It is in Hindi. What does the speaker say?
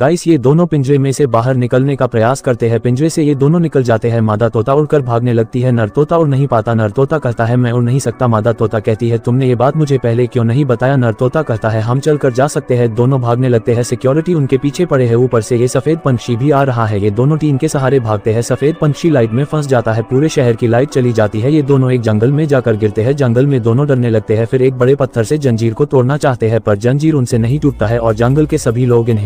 गाइस ये दोनों पिंजरे में से बाहर निकलने का प्रयास करते हैं पिंजरे से ये दोनों निकल जाते हैं मादा तोता उड़कर भागने लगती है नर तोता उड़ नहीं पाता नर तोता कहता है मैं उड़ नहीं सकता मादा तोता कहती है तुमने ये बात मुझे पहले क्यों नहीं बताया नर तोता कहता है हम चल कर जा सकते हैं दोनों भागने लगते हैं सिक्योरिटी उनके पीछे पड़े है ऊपर से ये सफेद पंक्षी भी आ रहा है ये दोनों टीम के सहारे भागते हैं सफेद पंक्षी लाइट में फंस जाता है पूरे शहर की लाइट चली जाती है ये दोनों एक जंगल में जाकर गिरते हैं जंगल में दोनों डरने लगते हैं फिर एक बड़े पत्थर से जंजीर को तोड़ना चाहते हैं पर जंजीर उनसे नहीं टूटता है और जंगल के सभी लोग इन्हें